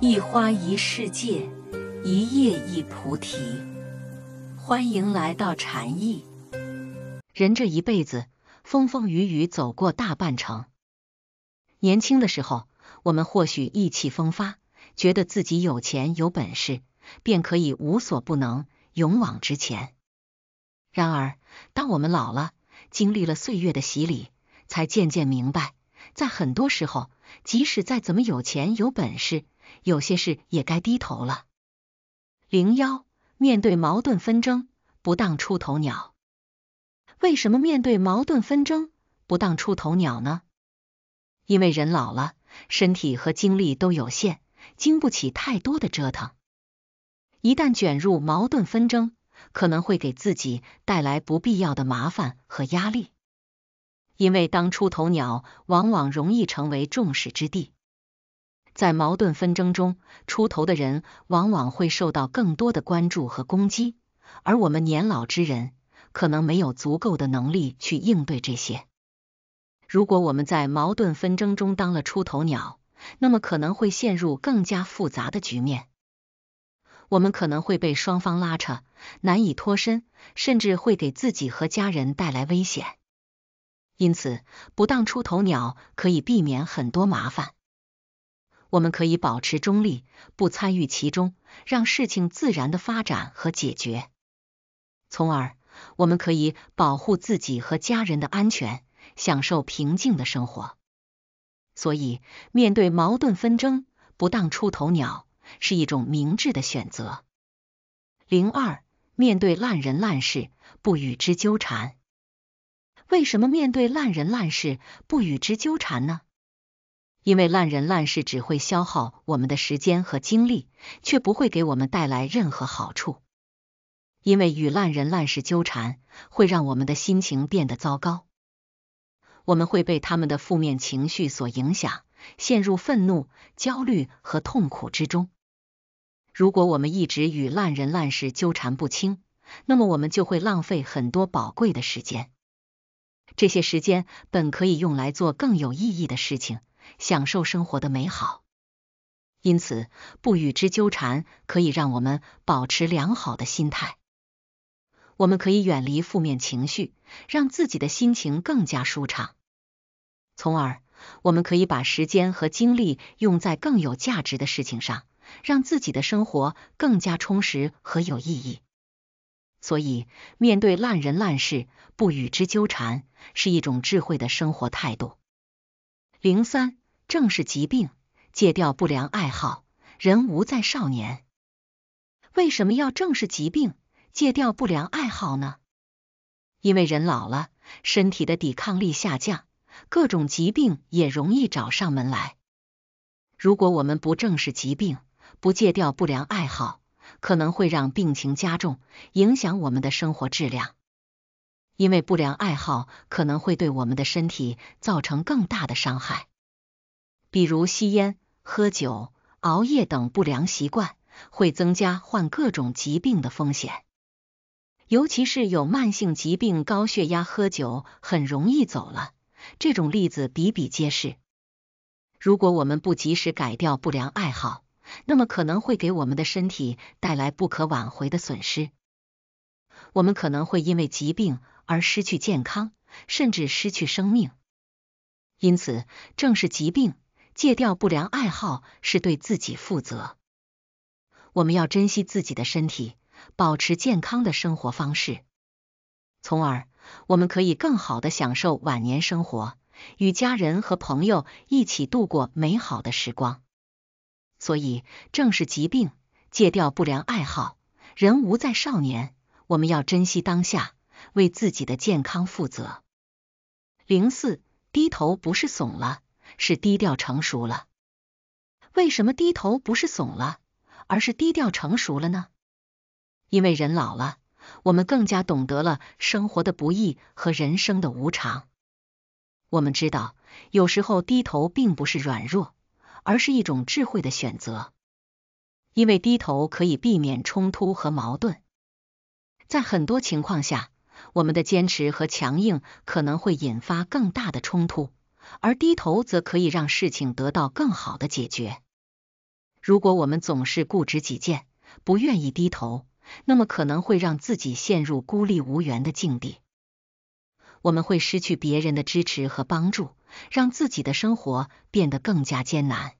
一花一世界，一叶一菩提。欢迎来到禅意。人这一辈子，风风雨雨走过大半程。年轻的时候，我们或许意气风发，觉得自己有钱有本事，便可以无所不能，勇往直前。然而，当我们老了，经历了岁月的洗礼，才渐渐明白，在很多时候，即使再怎么有钱有本事，有些事也该低头了。零幺，面对矛盾纷争，不当出头鸟。为什么面对矛盾纷争不当出头鸟呢？因为人老了，身体和精力都有限，经不起太多的折腾。一旦卷入矛盾纷争，可能会给自己带来不必要的麻烦和压力。因为当出头鸟，往往容易成为众矢之的。在矛盾纷争中出头的人，往往会受到更多的关注和攻击，而我们年老之人可能没有足够的能力去应对这些。如果我们在矛盾纷争中当了出头鸟，那么可能会陷入更加复杂的局面，我们可能会被双方拉扯，难以脱身，甚至会给自己和家人带来危险。因此，不当出头鸟可以避免很多麻烦。我们可以保持中立，不参与其中，让事情自然的发展和解决，从而我们可以保护自己和家人的安全，享受平静的生活。所以，面对矛盾纷争，不当出头鸟是一种明智的选择。零二，面对烂人烂事，不与之纠缠。为什么面对烂人烂事不与之纠缠呢？因为烂人烂事只会消耗我们的时间和精力，却不会给我们带来任何好处。因为与烂人烂事纠缠，会让我们的心情变得糟糕。我们会被他们的负面情绪所影响，陷入愤怒、焦虑和痛苦之中。如果我们一直与烂人烂事纠缠不清，那么我们就会浪费很多宝贵的时间。这些时间本可以用来做更有意义的事情。享受生活的美好，因此不与之纠缠，可以让我们保持良好的心态。我们可以远离负面情绪，让自己的心情更加舒畅。从而，我们可以把时间和精力用在更有价值的事情上，让自己的生活更加充实和有意义。所以，面对烂人烂事，不与之纠缠，是一种智慧的生活态度。零三，正视疾病，戒掉不良爱好，人无再少年。为什么要正视疾病，戒掉不良爱好呢？因为人老了，身体的抵抗力下降，各种疾病也容易找上门来。如果我们不正视疾病，不戒掉不良爱好，可能会让病情加重，影响我们的生活质量。因为不良爱好可能会对我们的身体造成更大的伤害，比如吸烟、喝酒、熬夜等不良习惯会增加患各种疾病的风险。尤其是有慢性疾病、高血压，喝酒很容易走了。这种例子比比皆是。如果我们不及时改掉不良爱好，那么可能会给我们的身体带来不可挽回的损失。我们可能会因为疾病。而失去健康，甚至失去生命。因此，正是疾病戒掉不良爱好是对自己负责。我们要珍惜自己的身体，保持健康的生活方式，从而我们可以更好的享受晚年生活，与家人和朋友一起度过美好的时光。所以，正是疾病戒掉不良爱好，人无再少年。我们要珍惜当下。为自己的健康负责。零四低头不是怂了，是低调成熟了。为什么低头不是怂了，而是低调成熟了呢？因为人老了，我们更加懂得了生活的不易和人生的无常。我们知道，有时候低头并不是软弱，而是一种智慧的选择。因为低头可以避免冲突和矛盾，在很多情况下。我们的坚持和强硬可能会引发更大的冲突，而低头则可以让事情得到更好的解决。如果我们总是固执己见，不愿意低头，那么可能会让自己陷入孤立无援的境地。我们会失去别人的支持和帮助，让自己的生活变得更加艰难。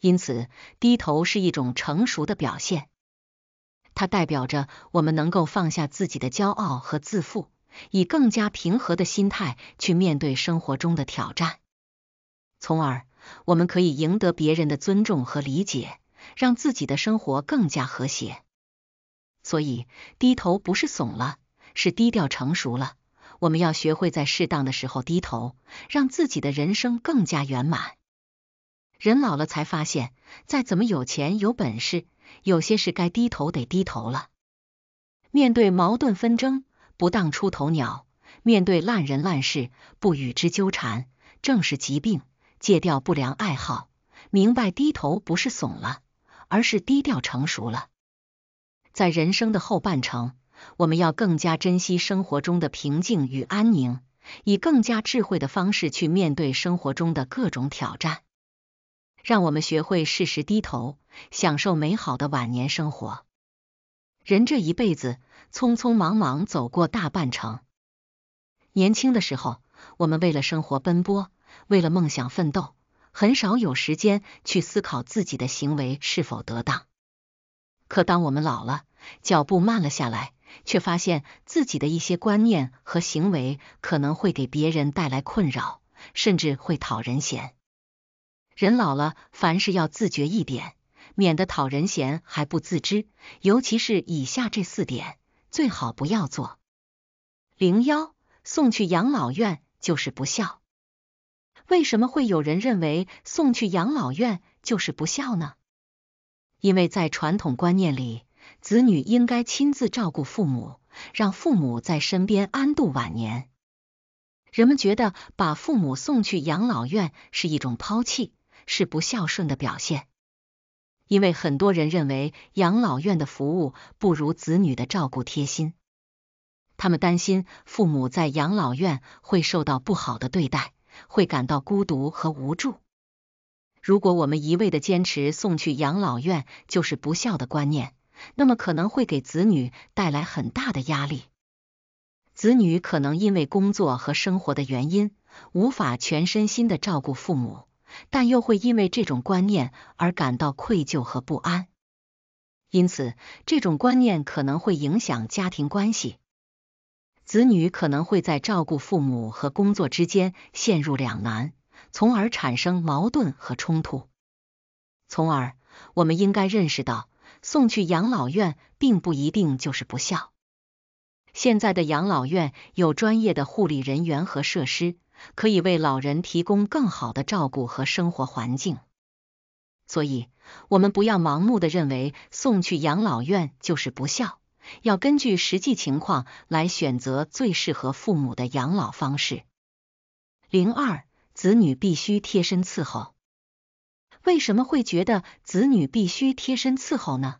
因此，低头是一种成熟的表现。它代表着我们能够放下自己的骄傲和自负，以更加平和的心态去面对生活中的挑战，从而我们可以赢得别人的尊重和理解，让自己的生活更加和谐。所以，低头不是怂了，是低调成熟了。我们要学会在适当的时候低头，让自己的人生更加圆满。人老了才发现，再怎么有钱有本事。有些事该低头得低头了，面对矛盾纷争不当出头鸟，面对烂人烂事不与之纠缠，正视疾病，戒掉不良爱好，明白低头不是怂了，而是低调成熟了。在人生的后半程，我们要更加珍惜生活中的平静与安宁，以更加智慧的方式去面对生活中的各种挑战。让我们学会适时低头，享受美好的晚年生活。人这一辈子，匆匆忙忙走过大半程。年轻的时候，我们为了生活奔波，为了梦想奋斗，很少有时间去思考自己的行为是否得当。可当我们老了，脚步慢了下来，却发现自己的一些观念和行为可能会给别人带来困扰，甚至会讨人嫌。人老了，凡事要自觉一点，免得讨人嫌还不自知。尤其是以下这四点，最好不要做。零幺，送去养老院就是不孝。为什么会有人认为送去养老院就是不孝呢？因为在传统观念里，子女应该亲自照顾父母，让父母在身边安度晚年。人们觉得把父母送去养老院是一种抛弃。是不孝顺的表现，因为很多人认为养老院的服务不如子女的照顾贴心，他们担心父母在养老院会受到不好的对待，会感到孤独和无助。如果我们一味的坚持送去养老院就是不孝的观念，那么可能会给子女带来很大的压力，子女可能因为工作和生活的原因无法全身心的照顾父母。但又会因为这种观念而感到愧疚和不安，因此这种观念可能会影响家庭关系。子女可能会在照顾父母和工作之间陷入两难，从而产生矛盾和冲突。从而，我们应该认识到，送去养老院并不一定就是不孝。现在的养老院有专业的护理人员和设施。可以为老人提供更好的照顾和生活环境，所以我们不要盲目的认为送去养老院就是不孝，要根据实际情况来选择最适合父母的养老方式。零二，子女必须贴身伺候。为什么会觉得子女必须贴身伺候呢？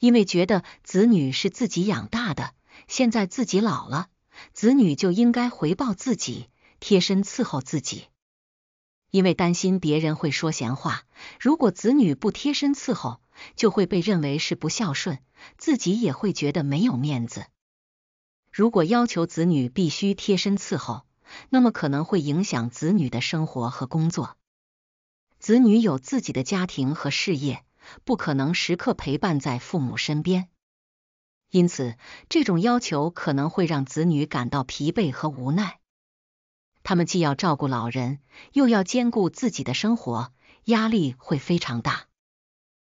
因为觉得子女是自己养大的，现在自己老了，子女就应该回报自己。贴身伺候自己，因为担心别人会说闲话。如果子女不贴身伺候，就会被认为是不孝顺，自己也会觉得没有面子。如果要求子女必须贴身伺候，那么可能会影响子女的生活和工作。子女有自己的家庭和事业，不可能时刻陪伴在父母身边。因此，这种要求可能会让子女感到疲惫和无奈。他们既要照顾老人，又要兼顾自己的生活，压力会非常大，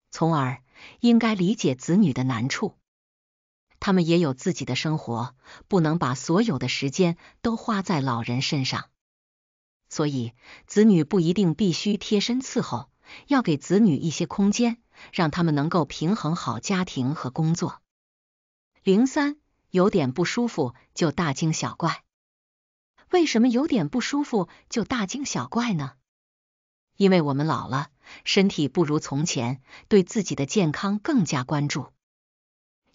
从而应该理解子女的难处。他们也有自己的生活，不能把所有的时间都花在老人身上。所以，子女不一定必须贴身伺候，要给子女一些空间，让他们能够平衡好家庭和工作。零三有点不舒服就大惊小怪。为什么有点不舒服就大惊小怪呢？因为我们老了，身体不如从前，对自己的健康更加关注。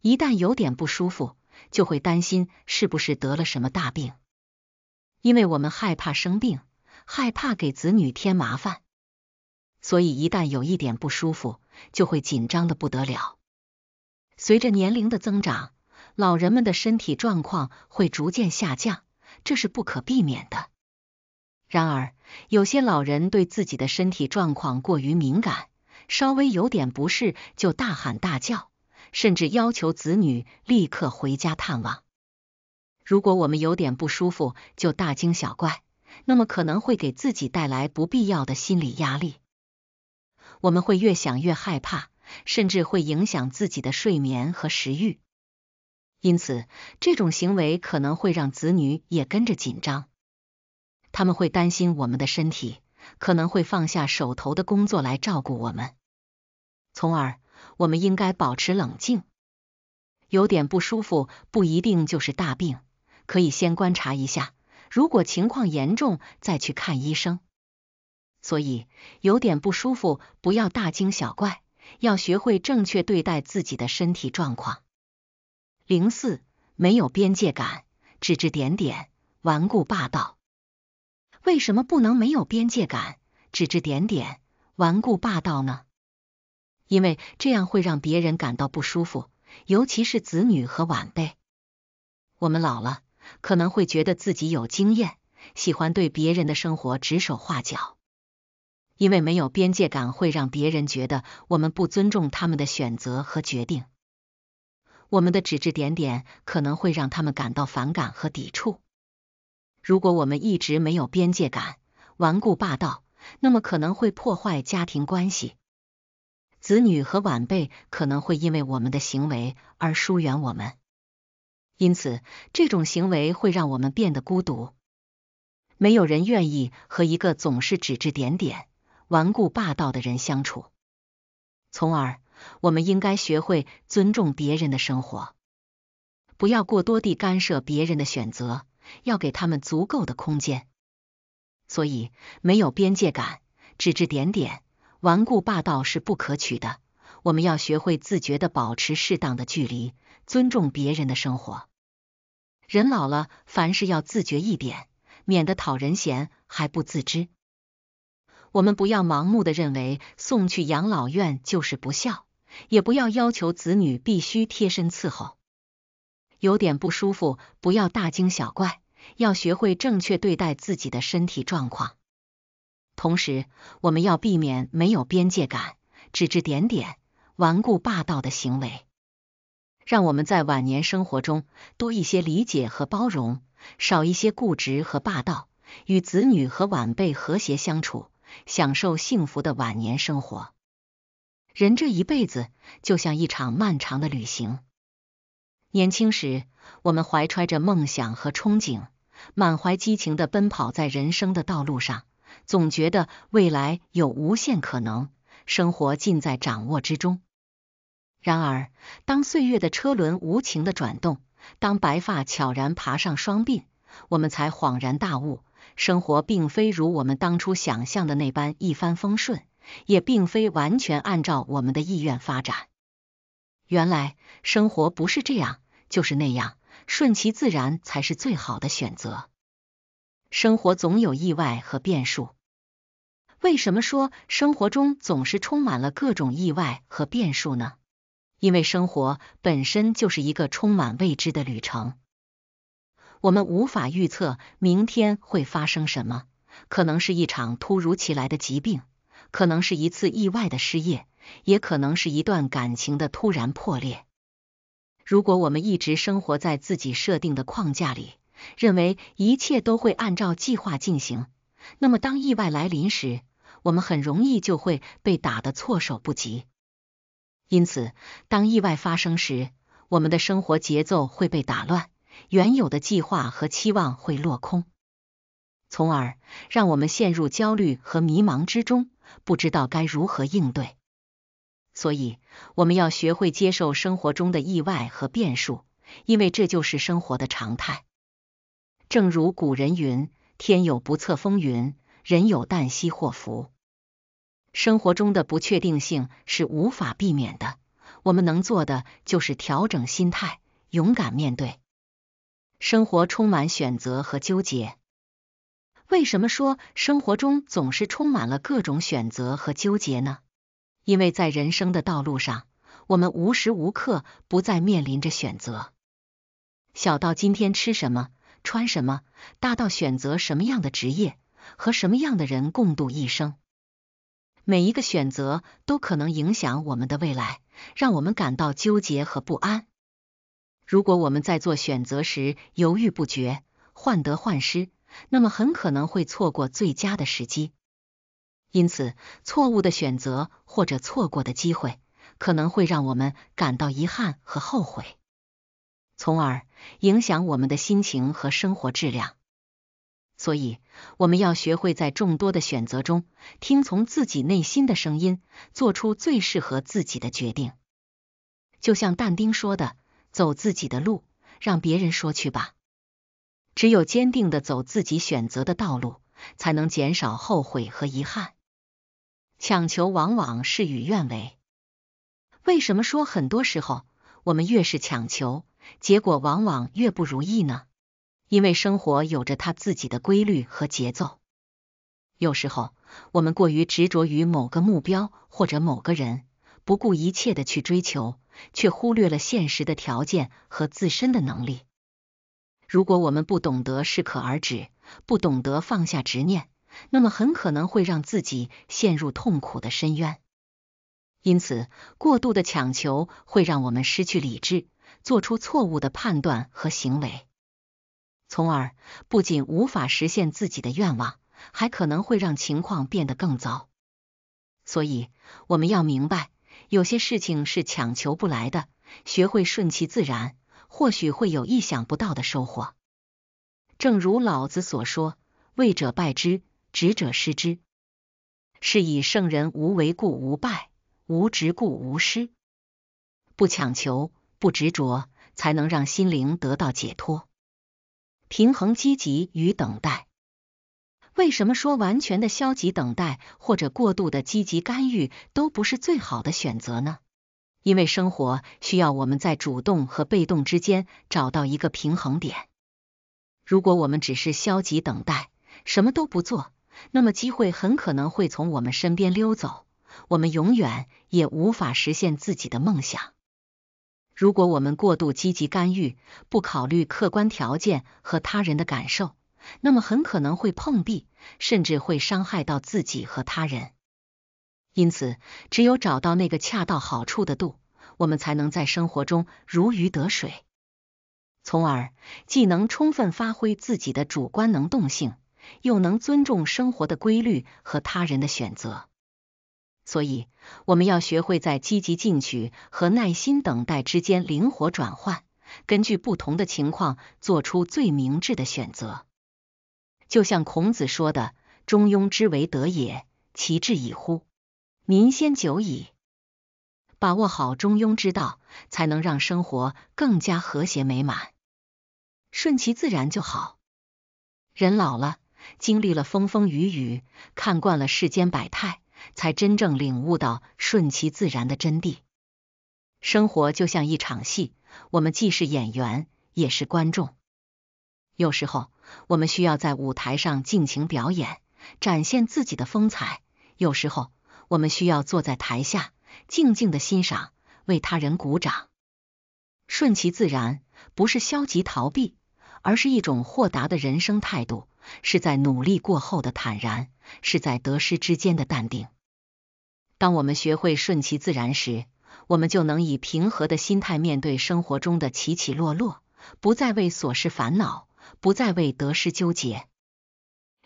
一旦有点不舒服，就会担心是不是得了什么大病。因为我们害怕生病，害怕给子女添麻烦，所以一旦有一点不舒服，就会紧张的不得了。随着年龄的增长，老人们的身体状况会逐渐下降。这是不可避免的。然而，有些老人对自己的身体状况过于敏感，稍微有点不适就大喊大叫，甚至要求子女立刻回家探望。如果我们有点不舒服就大惊小怪，那么可能会给自己带来不必要的心理压力，我们会越想越害怕，甚至会影响自己的睡眠和食欲。因此，这种行为可能会让子女也跟着紧张，他们会担心我们的身体，可能会放下手头的工作来照顾我们。从而，我们应该保持冷静，有点不舒服不一定就是大病，可以先观察一下，如果情况严重再去看医生。所以，有点不舒服不要大惊小怪，要学会正确对待自己的身体状况。零四没有边界感，指指点点，顽固霸道。为什么不能没有边界感，指指点点，顽固霸道呢？因为这样会让别人感到不舒服，尤其是子女和晚辈。我们老了，可能会觉得自己有经验，喜欢对别人的生活指手画脚。因为没有边界感，会让别人觉得我们不尊重他们的选择和决定。我们的指指点点可能会让他们感到反感和抵触。如果我们一直没有边界感、顽固霸道，那么可能会破坏家庭关系，子女和晚辈可能会因为我们的行为而疏远我们。因此，这种行为会让我们变得孤独。没有人愿意和一个总是指指点点、顽固霸道的人相处，从而。我们应该学会尊重别人的生活，不要过多地干涉别人的选择，要给他们足够的空间。所以，没有边界感、指指点点、顽固霸道是不可取的。我们要学会自觉地保持适当的距离，尊重别人的生活。人老了，凡事要自觉一点，免得讨人嫌还不自知。我们不要盲目的认为送去养老院就是不孝。也不要要求子女必须贴身伺候，有点不舒服不要大惊小怪，要学会正确对待自己的身体状况。同时，我们要避免没有边界感、指指点点、顽固霸道的行为。让我们在晚年生活中多一些理解和包容，少一些固执和霸道，与子女和晚辈和谐相处，享受幸福的晚年生活。人这一辈子就像一场漫长的旅行。年轻时，我们怀揣着梦想和憧憬，满怀激情地奔跑在人生的道路上，总觉得未来有无限可能，生活尽在掌握之中。然而，当岁月的车轮无情的转动，当白发悄然爬上双鬓，我们才恍然大悟，生活并非如我们当初想象的那般一帆风顺。也并非完全按照我们的意愿发展。原来生活不是这样，就是那样，顺其自然才是最好的选择。生活总有意外和变数。为什么说生活中总是充满了各种意外和变数呢？因为生活本身就是一个充满未知的旅程。我们无法预测明天会发生什么，可能是一场突如其来的疾病。可能是一次意外的失业，也可能是一段感情的突然破裂。如果我们一直生活在自己设定的框架里，认为一切都会按照计划进行，那么当意外来临时，我们很容易就会被打得措手不及。因此，当意外发生时，我们的生活节奏会被打乱，原有的计划和期望会落空，从而让我们陷入焦虑和迷茫之中。不知道该如何应对，所以我们要学会接受生活中的意外和变数，因为这就是生活的常态。正如古人云：“天有不测风云，人有旦夕祸福。”生活中的不确定性是无法避免的，我们能做的就是调整心态，勇敢面对。生活充满选择和纠结。为什么说生活中总是充满了各种选择和纠结呢？因为在人生的道路上，我们无时无刻不再面临着选择，小到今天吃什么、穿什么，大到选择什么样的职业和什么样的人共度一生。每一个选择都可能影响我们的未来，让我们感到纠结和不安。如果我们在做选择时犹豫不决、患得患失。那么很可能会错过最佳的时机，因此错误的选择或者错过的机会，可能会让我们感到遗憾和后悔，从而影响我们的心情和生活质量。所以，我们要学会在众多的选择中，听从自己内心的声音，做出最适合自己的决定。就像但丁说的：“走自己的路，让别人说去吧。”只有坚定的走自己选择的道路，才能减少后悔和遗憾。强求往往事与愿违。为什么说很多时候我们越是强求，结果往往越不如意呢？因为生活有着它自己的规律和节奏。有时候，我们过于执着于某个目标或者某个人，不顾一切的去追求，却忽略了现实的条件和自身的能力。如果我们不懂得适可而止，不懂得放下执念，那么很可能会让自己陷入痛苦的深渊。因此，过度的强求会让我们失去理智，做出错误的判断和行为，从而不仅无法实现自己的愿望，还可能会让情况变得更糟。所以，我们要明白，有些事情是强求不来的，学会顺其自然。或许会有意想不到的收获。正如老子所说：“为者败之，执者失之。是以圣人无为故无败，无执故无失。不强求，不执着，才能让心灵得到解脱，平衡积极与等待。为什么说完全的消极等待或者过度的积极干预都不是最好的选择呢？”因为生活需要我们在主动和被动之间找到一个平衡点。如果我们只是消极等待，什么都不做，那么机会很可能会从我们身边溜走，我们永远也无法实现自己的梦想。如果我们过度积极干预，不考虑客观条件和他人的感受，那么很可能会碰壁，甚至会伤害到自己和他人。因此，只有找到那个恰到好处的度，我们才能在生活中如鱼得水，从而既能充分发挥自己的主观能动性，又能尊重生活的规律和他人的选择。所以，我们要学会在积极进取和耐心等待之间灵活转换，根据不同的情况做出最明智的选择。就像孔子说的：“中庸之为德也，其志已乎。”民先久矣，把握好中庸之道，才能让生活更加和谐美满。顺其自然就好。人老了，经历了风风雨雨，看惯了世间百态，才真正领悟到顺其自然的真谛。生活就像一场戏，我们既是演员，也是观众。有时候，我们需要在舞台上尽情表演，展现自己的风采；有时候，我们需要坐在台下，静静的欣赏，为他人鼓掌。顺其自然，不是消极逃避，而是一种豁达的人生态度，是在努力过后的坦然，是在得失之间的淡定。当我们学会顺其自然时，我们就能以平和的心态面对生活中的起起落落，不再为琐事烦恼，不再为得失纠结。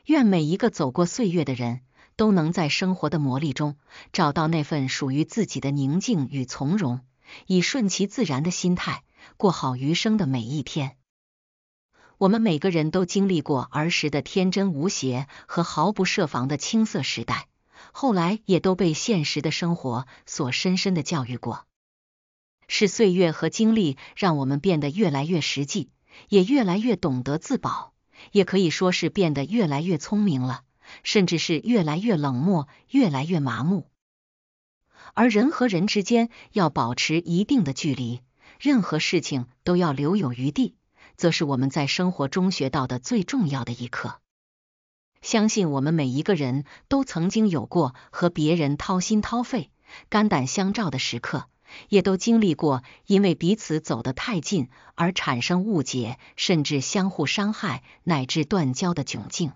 愿每一个走过岁月的人。都能在生活的磨砺中找到那份属于自己的宁静与从容，以顺其自然的心态过好余生的每一天。我们每个人都经历过儿时的天真无邪和毫不设防的青涩时代，后来也都被现实的生活所深深的教育过。是岁月和经历让我们变得越来越实际，也越来越懂得自保，也可以说是变得越来越聪明了。甚至是越来越冷漠，越来越麻木。而人和人之间要保持一定的距离，任何事情都要留有余地，则是我们在生活中学到的最重要的一课。相信我们每一个人都曾经有过和别人掏心掏肺、肝胆相照的时刻，也都经历过因为彼此走得太近而产生误解，甚至相互伤害乃至断交的窘境。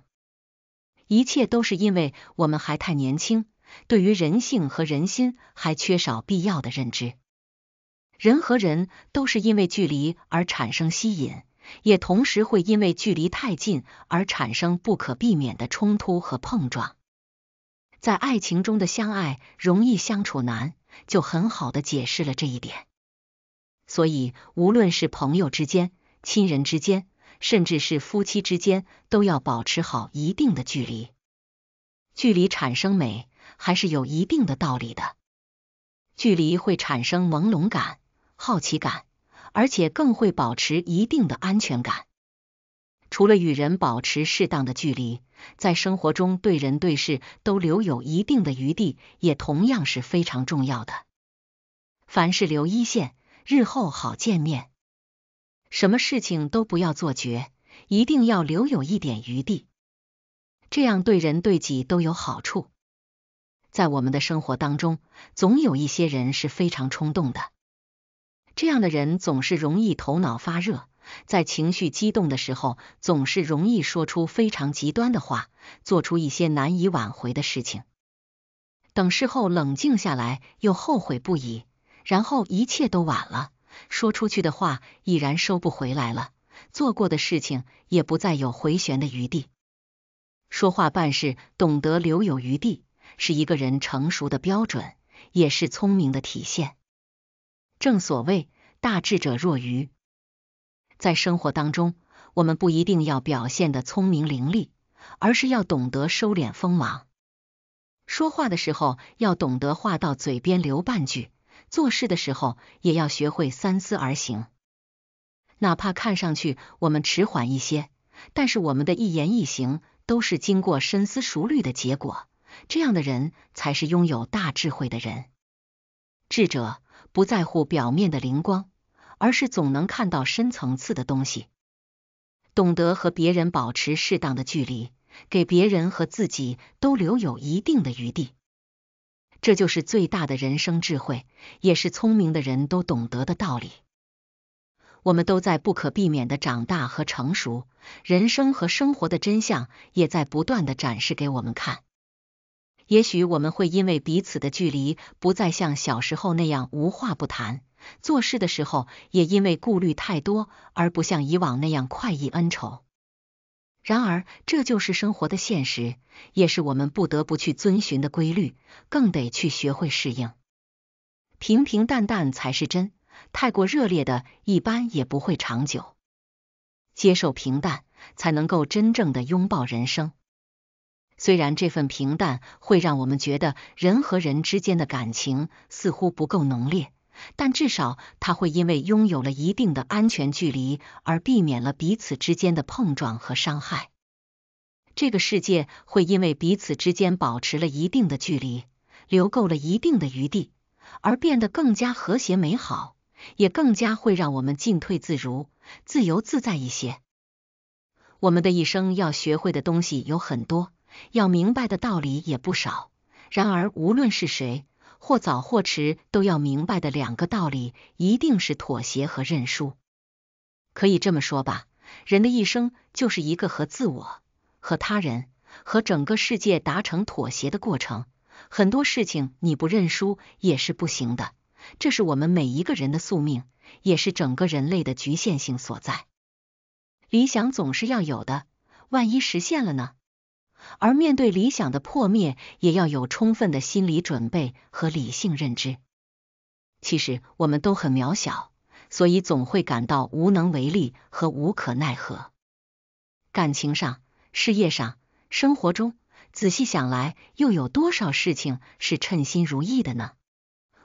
一切都是因为我们还太年轻，对于人性和人心还缺少必要的认知。人和人都是因为距离而产生吸引，也同时会因为距离太近而产生不可避免的冲突和碰撞。在爱情中的相爱容易相处难，就很好的解释了这一点。所以，无论是朋友之间、亲人之间。甚至是夫妻之间都要保持好一定的距离，距离产生美，还是有一定的道理的。距离会产生朦胧感、好奇感，而且更会保持一定的安全感。除了与人保持适当的距离，在生活中对人对事都留有一定的余地，也同样是非常重要的。凡事留一线，日后好见面。什么事情都不要做绝，一定要留有一点余地，这样对人对己都有好处。在我们的生活当中，总有一些人是非常冲动的，这样的人总是容易头脑发热，在情绪激动的时候，总是容易说出非常极端的话，做出一些难以挽回的事情。等事后冷静下来，又后悔不已，然后一切都晚了。说出去的话已然收不回来了，做过的事情也不再有回旋的余地。说话办事懂得留有余地，是一个人成熟的标准，也是聪明的体现。正所谓大智者若愚，在生活当中，我们不一定要表现的聪明伶俐，而是要懂得收敛锋芒。说话的时候要懂得话到嘴边留半句。做事的时候也要学会三思而行，哪怕看上去我们迟缓一些，但是我们的一言一行都是经过深思熟虑的结果。这样的人才是拥有大智慧的人。智者不在乎表面的灵光，而是总能看到深层次的东西，懂得和别人保持适当的距离，给别人和自己都留有一定的余地。这就是最大的人生智慧，也是聪明的人都懂得的道理。我们都在不可避免的长大和成熟，人生和生活的真相也在不断的展示给我们看。也许我们会因为彼此的距离不再像小时候那样无话不谈，做事的时候也因为顾虑太多而不像以往那样快意恩仇。然而，这就是生活的现实，也是我们不得不去遵循的规律，更得去学会适应。平平淡淡才是真，太过热烈的一般也不会长久。接受平淡，才能够真正的拥抱人生。虽然这份平淡会让我们觉得人和人之间的感情似乎不够浓烈。但至少他会因为拥有了一定的安全距离而避免了彼此之间的碰撞和伤害。这个世界会因为彼此之间保持了一定的距离，留够了一定的余地，而变得更加和谐美好，也更加会让我们进退自如、自由自在一些。我们的一生要学会的东西有很多，要明白的道理也不少。然而，无论是谁。或早或迟都要明白的两个道理，一定是妥协和认输。可以这么说吧，人的一生就是一个和自我、和他人、和整个世界达成妥协的过程。很多事情你不认输也是不行的，这是我们每一个人的宿命，也是整个人类的局限性所在。理想总是要有的，万一实现了呢？而面对理想的破灭，也要有充分的心理准备和理性认知。其实我们都很渺小，所以总会感到无能为力和无可奈何。感情上、事业上、生活中，仔细想来，又有多少事情是称心如意的呢？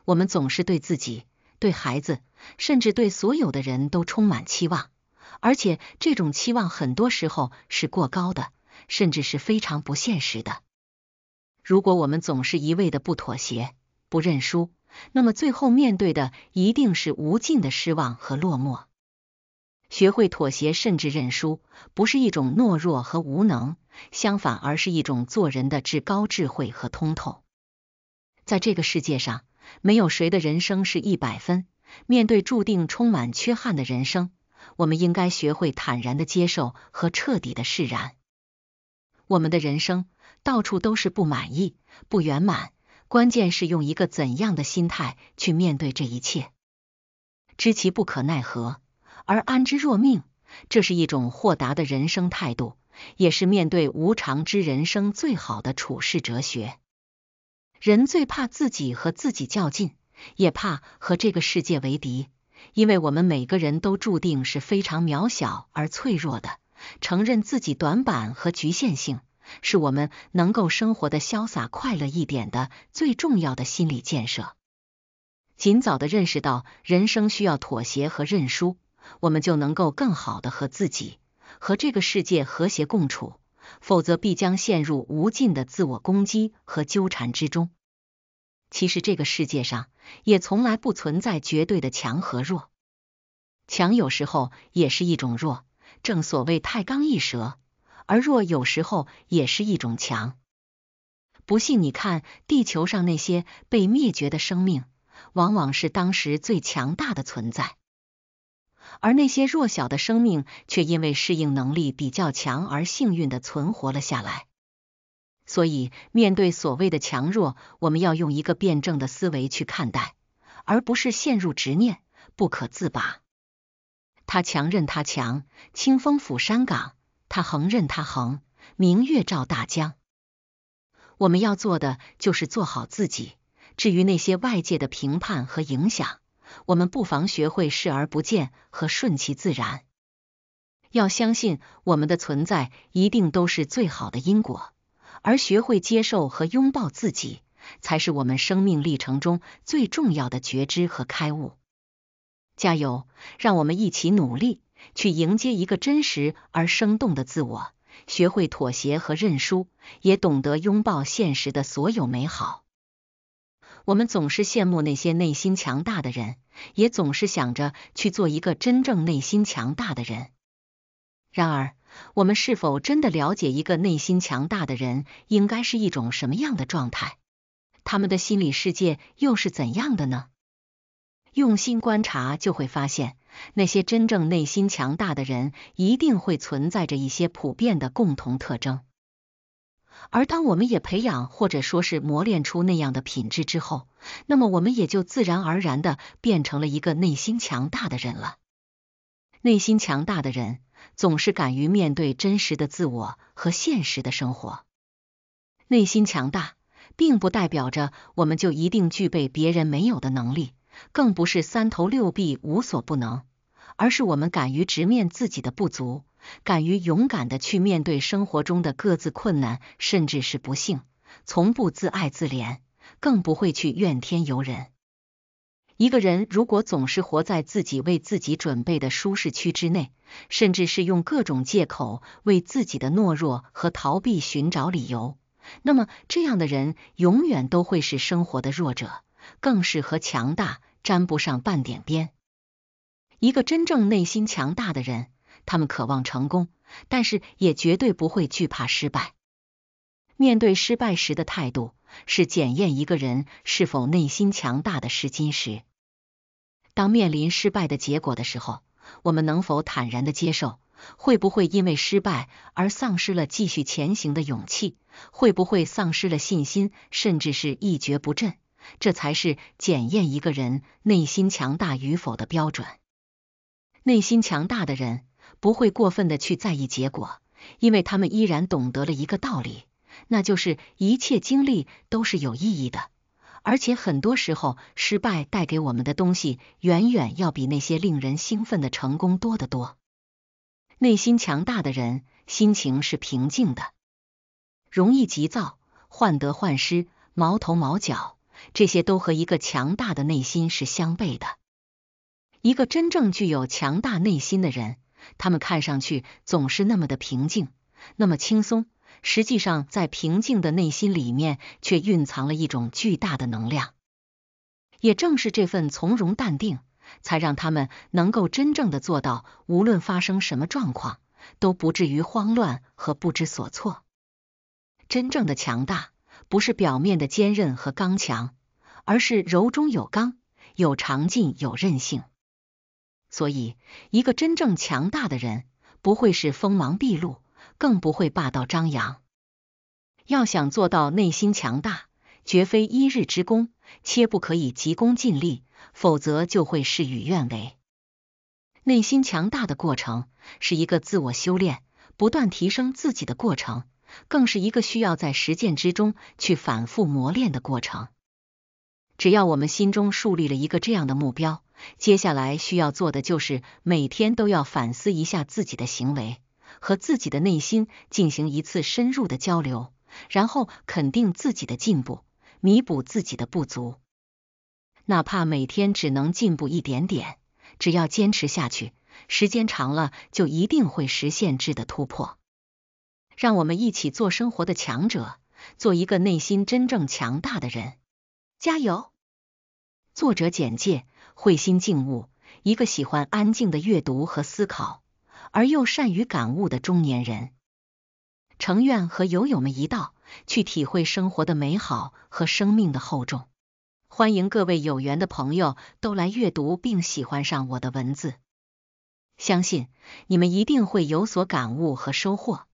我们总是对自己、对孩子，甚至对所有的人都充满期望，而且这种期望很多时候是过高的。甚至是非常不现实的。如果我们总是一味的不妥协、不认输，那么最后面对的一定是无尽的失望和落寞。学会妥协甚至认输，不是一种懦弱和无能，相反，而是一种做人的至高智慧和通透。在这个世界上，没有谁的人生是一百分。面对注定充满缺憾的人生，我们应该学会坦然的接受和彻底的释然。我们的人生到处都是不满意、不圆满，关键是用一个怎样的心态去面对这一切？知其不可奈何而安之若命，这是一种豁达的人生态度，也是面对无常之人生最好的处世哲学。人最怕自己和自己较劲，也怕和这个世界为敌，因为我们每个人都注定是非常渺小而脆弱的。承认自己短板和局限性，是我们能够生活的潇洒快乐一点的最重要的心理建设。尽早的认识到人生需要妥协和认输，我们就能够更好的和自己、和这个世界和谐共处，否则必将陷入无尽的自我攻击和纠缠之中。其实这个世界上也从来不存在绝对的强和弱，强有时候也是一种弱。正所谓太刚易折，而弱有时候也是一种强。不信你看，地球上那些被灭绝的生命，往往是当时最强大的存在，而那些弱小的生命却因为适应能力比较强而幸运的存活了下来。所以，面对所谓的强弱，我们要用一个辩证的思维去看待，而不是陷入执念不可自拔。他强任他强，清风抚山岗；他横任他横，明月照大江。我们要做的就是做好自己，至于那些外界的评判和影响，我们不妨学会视而不见和顺其自然。要相信我们的存在一定都是最好的因果，而学会接受和拥抱自己，才是我们生命历程中最重要的觉知和开悟。加油，让我们一起努力，去迎接一个真实而生动的自我。学会妥协和认输，也懂得拥抱现实的所有美好。我们总是羡慕那些内心强大的人，也总是想着去做一个真正内心强大的人。然而，我们是否真的了解一个内心强大的人应该是一种什么样的状态？他们的心理世界又是怎样的呢？用心观察，就会发现那些真正内心强大的人，一定会存在着一些普遍的共同特征。而当我们也培养或者说是磨练出那样的品质之后，那么我们也就自然而然的变成了一个内心强大的人了。内心强大的人，总是敢于面对真实的自我和现实的生活。内心强大，并不代表着我们就一定具备别人没有的能力。更不是三头六臂无所不能，而是我们敢于直面自己的不足，敢于勇敢的去面对生活中的各自困难，甚至是不幸，从不自爱自怜，更不会去怨天尤人。一个人如果总是活在自己为自己准备的舒适区之内，甚至是用各种借口为自己的懦弱和逃避寻找理由，那么这样的人永远都会是生活的弱者，更是和强大。沾不上半点边。一个真正内心强大的人，他们渴望成功，但是也绝对不会惧怕失败。面对失败时的态度，是检验一个人是否内心强大的试金石。当面临失败的结果的时候，我们能否坦然的接受？会不会因为失败而丧失了继续前行的勇气？会不会丧失了信心，甚至是一蹶不振？这才是检验一个人内心强大与否的标准。内心强大的人不会过分的去在意结果，因为他们依然懂得了一个道理，那就是一切经历都是有意义的。而且很多时候，失败带给我们的东西，远远要比那些令人兴奋的成功多得多。内心强大的人，心情是平静的，容易急躁，患得患失，毛头毛脚。这些都和一个强大的内心是相悖的。一个真正具有强大内心的人，他们看上去总是那么的平静，那么轻松。实际上，在平静的内心里面，却蕴藏了一种巨大的能量。也正是这份从容淡定，才让他们能够真正的做到，无论发生什么状况，都不至于慌乱和不知所措。真正的强大。不是表面的坚韧和刚强，而是柔中有刚，有长进，有韧性。所以，一个真正强大的人，不会是锋芒毕露，更不会霸道张扬。要想做到内心强大，绝非一日之功，切不可以急功近利，否则就会事与愿违。内心强大的过程，是一个自我修炼、不断提升自己的过程。更是一个需要在实践之中去反复磨练的过程。只要我们心中树立了一个这样的目标，接下来需要做的就是每天都要反思一下自己的行为，和自己的内心进行一次深入的交流，然后肯定自己的进步，弥补自己的不足。哪怕每天只能进步一点点，只要坚持下去，时间长了，就一定会实现质的突破。让我们一起做生活的强者，做一个内心真正强大的人，加油！作者简介：慧心静悟，一个喜欢安静的阅读和思考，而又善于感悟的中年人。诚愿和友友们一道去体会生活的美好和生命的厚重。欢迎各位有缘的朋友都来阅读并喜欢上我的文字，相信你们一定会有所感悟和收获。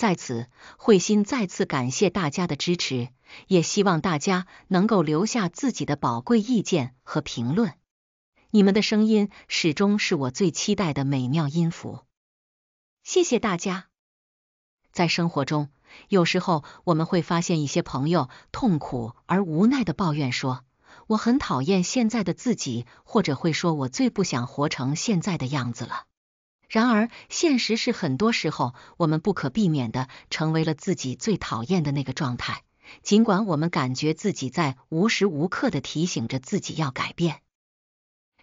在此，慧心再次感谢大家的支持，也希望大家能够留下自己的宝贵意见和评论。你们的声音始终是我最期待的美妙音符。谢谢大家。在生活中，有时候我们会发现一些朋友痛苦而无奈的抱怨说：“我很讨厌现在的自己”，或者会说“我最不想活成现在的样子了”。然而，现实是很多时候，我们不可避免的成为了自己最讨厌的那个状态。尽管我们感觉自己在无时无刻的提醒着自己要改变，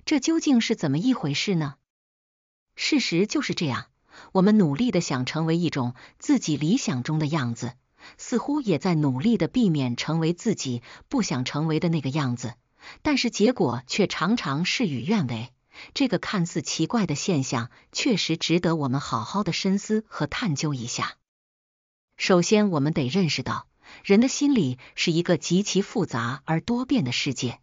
这究竟是怎么一回事呢？事实就是这样，我们努力的想成为一种自己理想中的样子，似乎也在努力的避免成为自己不想成为的那个样子，但是结果却常常事与愿违。这个看似奇怪的现象，确实值得我们好好的深思和探究一下。首先，我们得认识到，人的心理是一个极其复杂而多变的世界，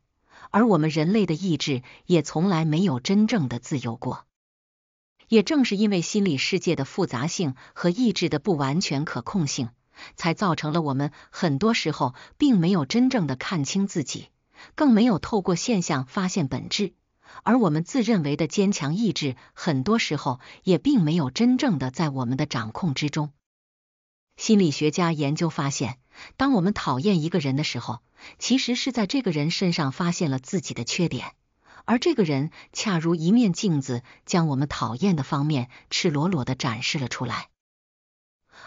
而我们人类的意志也从来没有真正的自由过。也正是因为心理世界的复杂性和意志的不完全可控性，才造成了我们很多时候并没有真正的看清自己，更没有透过现象发现本质。而我们自认为的坚强意志，很多时候也并没有真正的在我们的掌控之中。心理学家研究发现，当我们讨厌一个人的时候，其实是在这个人身上发现了自己的缺点，而这个人恰如一面镜子，将我们讨厌的方面赤裸裸的展示了出来。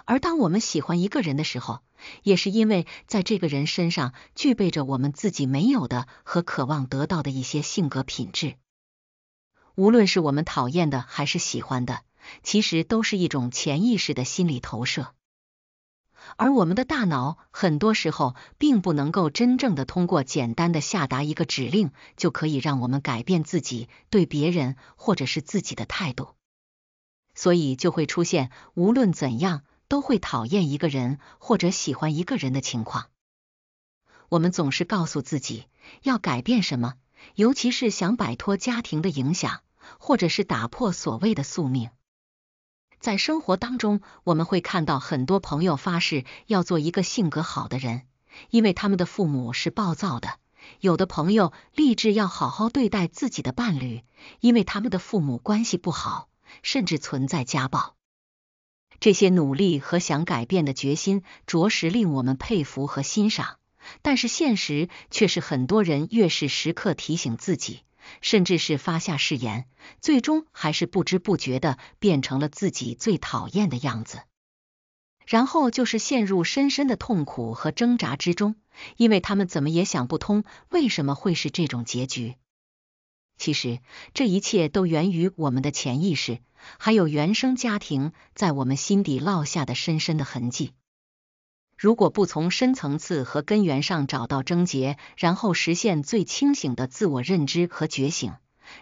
而当我们喜欢一个人的时候，也是因为在这个人身上具备着我们自己没有的和渴望得到的一些性格品质。无论是我们讨厌的还是喜欢的，其实都是一种潜意识的心理投射。而我们的大脑很多时候并不能够真正的通过简单的下达一个指令就可以让我们改变自己对别人或者是自己的态度，所以就会出现无论怎样。都会讨厌一个人或者喜欢一个人的情况，我们总是告诉自己要改变什么，尤其是想摆脱家庭的影响，或者是打破所谓的宿命。在生活当中，我们会看到很多朋友发誓要做一个性格好的人，因为他们的父母是暴躁的；有的朋友立志要好好对待自己的伴侣，因为他们的父母关系不好，甚至存在家暴。这些努力和想改变的决心，着实令我们佩服和欣赏。但是现实却是，很多人越是时刻提醒自己，甚至是发下誓言，最终还是不知不觉的变成了自己最讨厌的样子，然后就是陷入深深的痛苦和挣扎之中，因为他们怎么也想不通为什么会是这种结局。其实这一切都源于我们的潜意识。还有原生家庭在我们心底烙下的深深的痕迹，如果不从深层次和根源上找到症结，然后实现最清醒的自我认知和觉醒，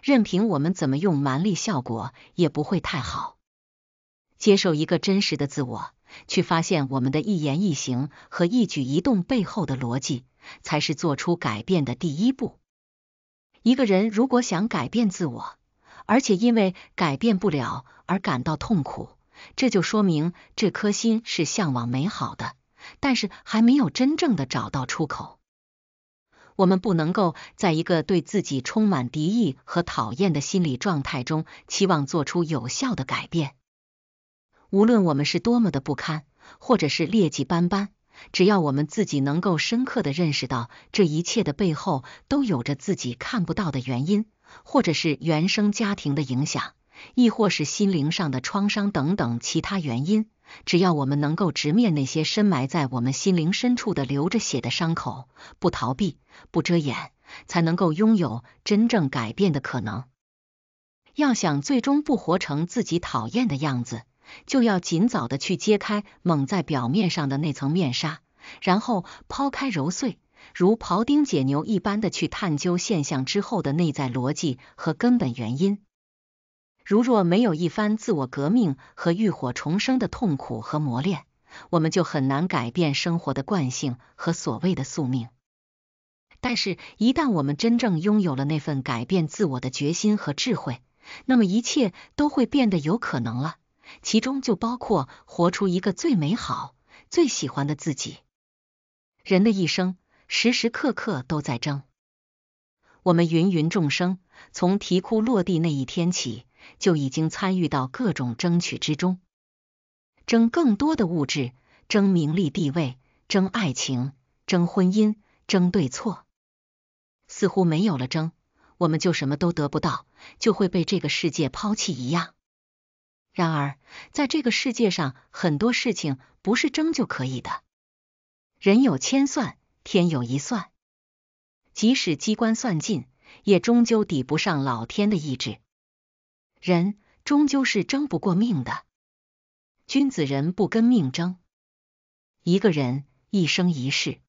任凭我们怎么用蛮力，效果也不会太好。接受一个真实的自我，去发现我们的一言一行和一举一动背后的逻辑，才是做出改变的第一步。一个人如果想改变自我，而且因为改变不了而感到痛苦，这就说明这颗心是向往美好的，但是还没有真正的找到出口。我们不能够在一个对自己充满敌意和讨厌的心理状态中期望做出有效的改变。无论我们是多么的不堪，或者是劣迹斑斑，只要我们自己能够深刻的认识到这一切的背后都有着自己看不到的原因。或者是原生家庭的影响，亦或是心灵上的创伤等等其他原因，只要我们能够直面那些深埋在我们心灵深处的流着血的伤口，不逃避，不遮掩，才能够拥有真正改变的可能。要想最终不活成自己讨厌的样子，就要尽早的去揭开蒙在表面上的那层面纱，然后抛开揉碎。如庖丁解牛一般的去探究现象之后的内在逻辑和根本原因。如若没有一番自我革命和浴火重生的痛苦和磨练，我们就很难改变生活的惯性和所谓的宿命。但是，一旦我们真正拥有了那份改变自我的决心和智慧，那么一切都会变得有可能了。其中就包括活出一个最美好、最喜欢的自己。人的一生。时时刻刻都在争。我们芸芸众生，从啼哭落地那一天起，就已经参与到各种争取之中，争更多的物质，争名利地位，争爱情，争婚姻，争对错。似乎没有了争，我们就什么都得不到，就会被这个世界抛弃一样。然而，在这个世界上，很多事情不是争就可以的。人有千算。天有一算，即使机关算尽，也终究抵不上老天的意志。人终究是争不过命的。君子人不跟命争。一个人一生一世，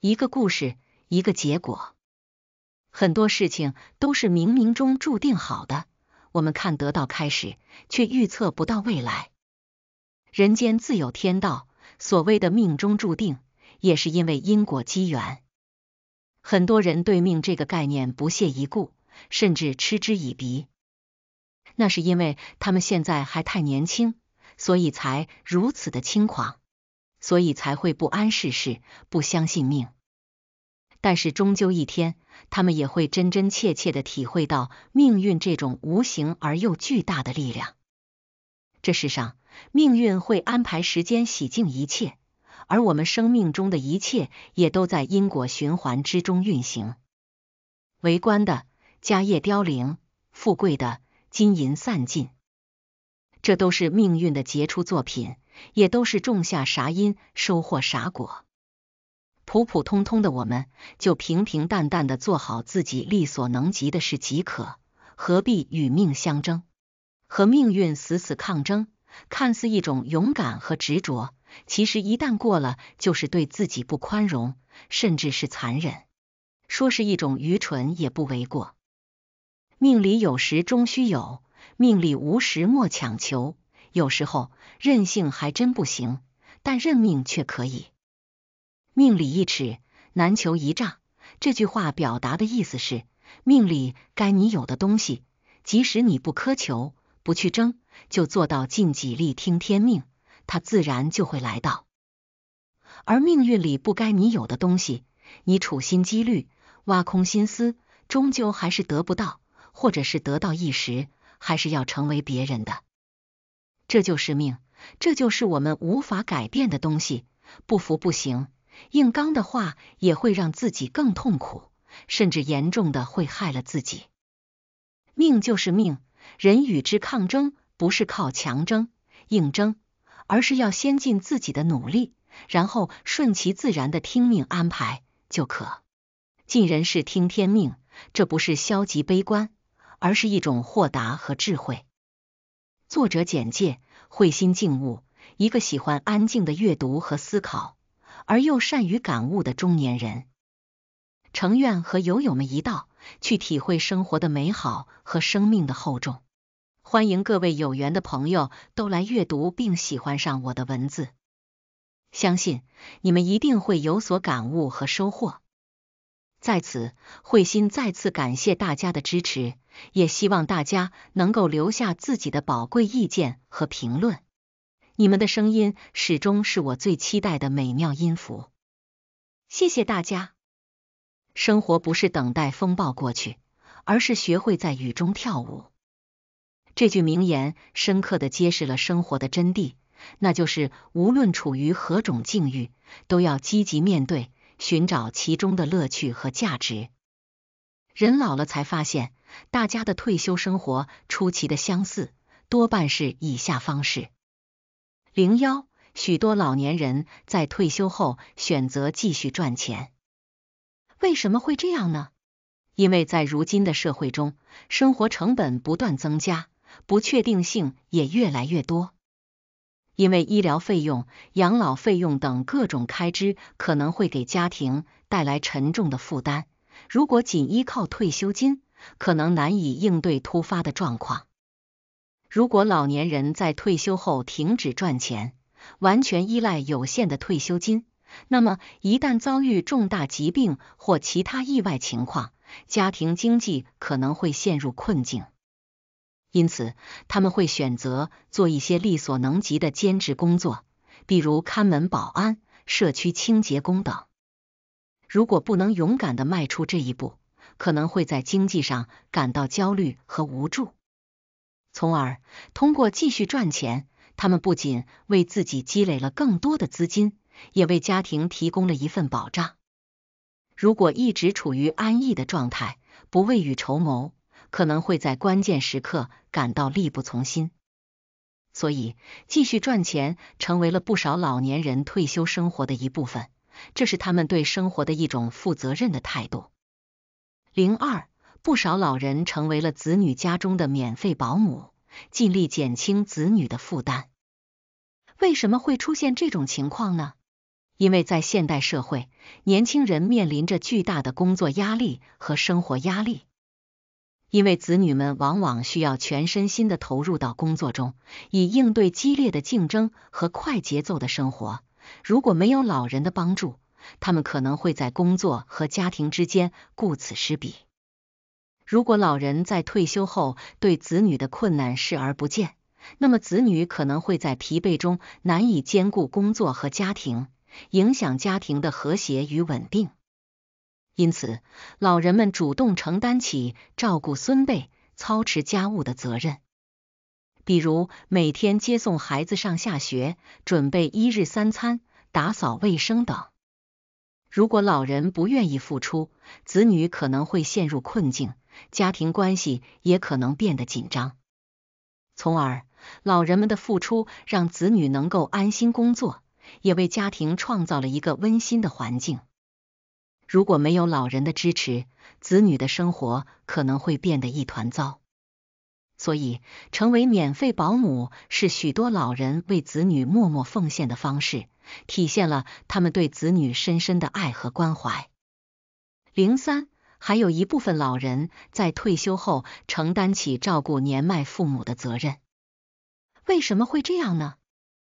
一个故事，一个结果。很多事情都是冥冥中注定好的。我们看得到开始，却预测不到未来。人间自有天道，所谓的命中注定。也是因为因果机缘，很多人对命这个概念不屑一顾，甚至嗤之以鼻。那是因为他们现在还太年轻，所以才如此的轻狂，所以才会不谙世事，不相信命。但是终究一天，他们也会真真切切的体会到命运这种无形而又巨大的力量。这世上，命运会安排时间洗净一切。而我们生命中的一切也都在因果循环之中运行，为官的家业凋零，富贵的金银散尽，这都是命运的杰出作品，也都是种下啥因收获啥果。普普通通的我们就平平淡淡的做好自己力所能及的事即可，何必与命相争，和命运死死抗争，看似一种勇敢和执着。其实，一旦过了，就是对自己不宽容，甚至是残忍。说是一种愚蠢也不为过。命里有时终须有，命里无时莫强求。有时候任性还真不行，但认命却可以。命里一尺难求一丈。这句话表达的意思是，命里该你有的东西，即使你不苛求、不去争，就做到尽己力，听天命。他自然就会来到，而命运里不该你有的东西，你处心积虑、挖空心思，终究还是得不到，或者是得到一时，还是要成为别人的。这就是命，这就是我们无法改变的东西。不服不行，硬刚的话也会让自己更痛苦，甚至严重的会害了自己。命就是命，人与之抗争，不是靠强争、硬争。而是要先尽自己的努力，然后顺其自然的听命安排就可。尽人事，听天命，这不是消极悲观，而是一种豁达和智慧。作者简介：慧心静悟，一个喜欢安静的阅读和思考，而又善于感悟的中年人。诚愿和友友们一道，去体会生活的美好和生命的厚重。欢迎各位有缘的朋友都来阅读并喜欢上我的文字，相信你们一定会有所感悟和收获。在此，慧心再次感谢大家的支持，也希望大家能够留下自己的宝贵意见和评论。你们的声音始终是我最期待的美妙音符。谢谢大家。生活不是等待风暴过去，而是学会在雨中跳舞。这句名言深刻的揭示了生活的真谛，那就是无论处于何种境遇，都要积极面对，寻找其中的乐趣和价值。人老了才发现，大家的退休生活出奇的相似，多半是以下方式：零幺，许多老年人在退休后选择继续赚钱。为什么会这样呢？因为在如今的社会中，生活成本不断增加。不确定性也越来越多，因为医疗费用、养老费用等各种开支可能会给家庭带来沉重的负担。如果仅依靠退休金，可能难以应对突发的状况。如果老年人在退休后停止赚钱，完全依赖有限的退休金，那么一旦遭遇重大疾病或其他意外情况，家庭经济可能会陷入困境。因此，他们会选择做一些力所能及的兼职工作，比如看门、保安、社区清洁工等。如果不能勇敢的迈出这一步，可能会在经济上感到焦虑和无助。从而通过继续赚钱，他们不仅为自己积累了更多的资金，也为家庭提供了一份保障。如果一直处于安逸的状态，不未雨绸缪。可能会在关键时刻感到力不从心，所以继续赚钱成为了不少老年人退休生活的一部分。这是他们对生活的一种负责任的态度。零二，不少老人成为了子女家中的免费保姆，尽力减轻子女的负担。为什么会出现这种情况呢？因为在现代社会，年轻人面临着巨大的工作压力和生活压力。因为子女们往往需要全身心的投入到工作中，以应对激烈的竞争和快节奏的生活。如果没有老人的帮助，他们可能会在工作和家庭之间顾此失彼。如果老人在退休后对子女的困难视而不见，那么子女可能会在疲惫中难以兼顾工作和家庭，影响家庭的和谐与稳定。因此，老人们主动承担起照顾孙辈、操持家务的责任，比如每天接送孩子上下学、准备一日三餐、打扫卫生等。如果老人不愿意付出，子女可能会陷入困境，家庭关系也可能变得紧张。从而，老人们的付出让子女能够安心工作，也为家庭创造了一个温馨的环境。如果没有老人的支持，子女的生活可能会变得一团糟。所以，成为免费保姆是许多老人为子女默默奉献的方式，体现了他们对子女深深的爱和关怀。零三，还有一部分老人在退休后承担起照顾年迈父母的责任。为什么会这样呢？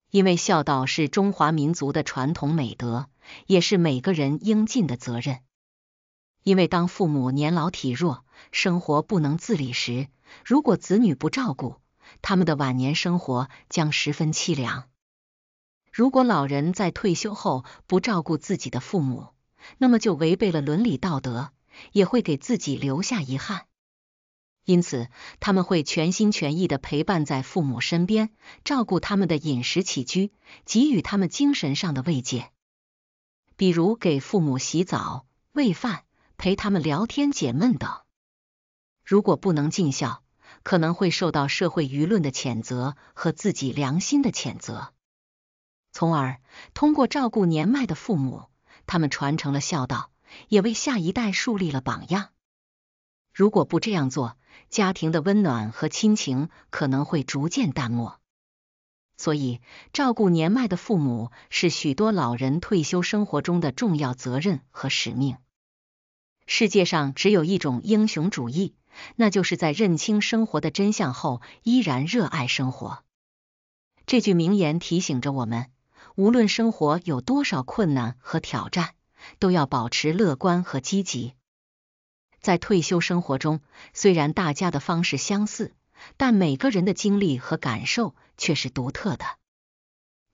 因为孝道是中华民族的传统美德，也是每个人应尽的责任。因为当父母年老体弱，生活不能自理时，如果子女不照顾，他们的晚年生活将十分凄凉。如果老人在退休后不照顾自己的父母，那么就违背了伦理道德，也会给自己留下遗憾。因此，他们会全心全意的陪伴在父母身边，照顾他们的饮食起居，给予他们精神上的慰藉，比如给父母洗澡、喂饭、陪他们聊天解闷等。如果不能尽孝，可能会受到社会舆论的谴责和自己良心的谴责，从而通过照顾年迈的父母，他们传承了孝道，也为下一代树立了榜样。如果不这样做，家庭的温暖和亲情可能会逐渐淡漠，所以照顾年迈的父母是许多老人退休生活中的重要责任和使命。世界上只有一种英雄主义，那就是在认清生活的真相后依然热爱生活。这句名言提醒着我们，无论生活有多少困难和挑战，都要保持乐观和积极。在退休生活中，虽然大家的方式相似，但每个人的经历和感受却是独特的。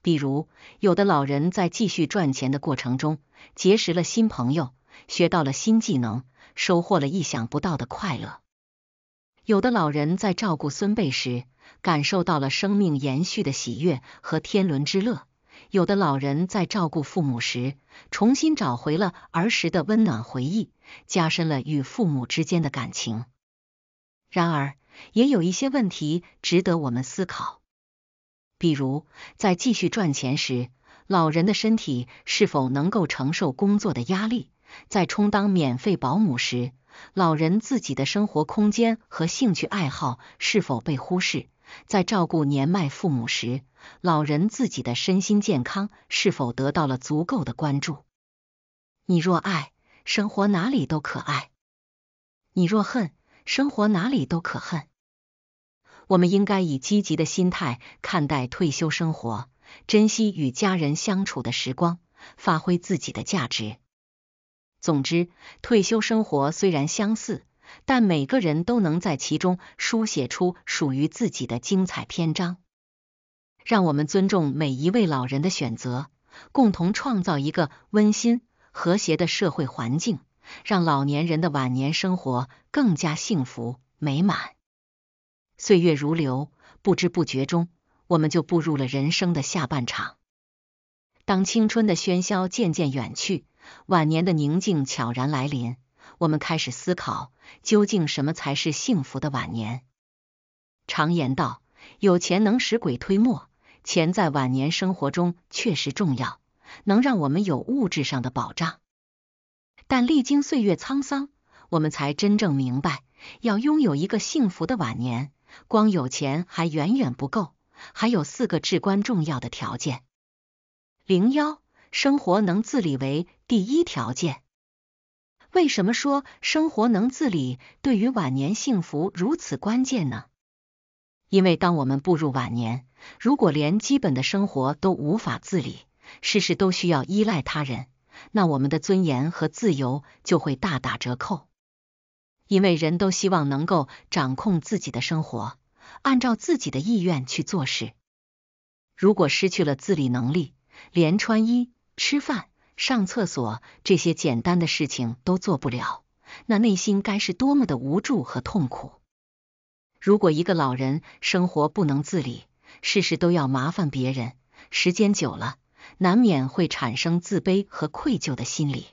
比如，有的老人在继续赚钱的过程中结识了新朋友，学到了新技能，收获了意想不到的快乐；有的老人在照顾孙辈时，感受到了生命延续的喜悦和天伦之乐。有的老人在照顾父母时，重新找回了儿时的温暖回忆，加深了与父母之间的感情。然而，也有一些问题值得我们思考，比如在继续赚钱时，老人的身体是否能够承受工作的压力？在充当免费保姆时，老人自己的生活空间和兴趣爱好是否被忽视？在照顾年迈父母时，老人自己的身心健康是否得到了足够的关注？你若爱，生活哪里都可爱；你若恨，生活哪里都可恨。我们应该以积极的心态看待退休生活，珍惜与家人相处的时光，发挥自己的价值。总之，退休生活虽然相似。但每个人都能在其中书写出属于自己的精彩篇章。让我们尊重每一位老人的选择，共同创造一个温馨和谐的社会环境，让老年人的晚年生活更加幸福美满。岁月如流，不知不觉中，我们就步入了人生的下半场。当青春的喧嚣渐渐远去，晚年的宁静悄然来临。我们开始思考，究竟什么才是幸福的晚年？常言道，有钱能使鬼推磨，钱在晚年生活中确实重要，能让我们有物质上的保障。但历经岁月沧桑，我们才真正明白，要拥有一个幸福的晚年，光有钱还远远不够，还有四个至关重要的条件。零幺，生活能自理为第一条件。为什么说生活能自理对于晚年幸福如此关键呢？因为当我们步入晚年，如果连基本的生活都无法自理，事事都需要依赖他人，那我们的尊严和自由就会大打折扣。因为人都希望能够掌控自己的生活，按照自己的意愿去做事。如果失去了自理能力，连穿衣、吃饭。上厕所这些简单的事情都做不了，那内心该是多么的无助和痛苦。如果一个老人生活不能自理，事事都要麻烦别人，时间久了，难免会产生自卑和愧疚的心理。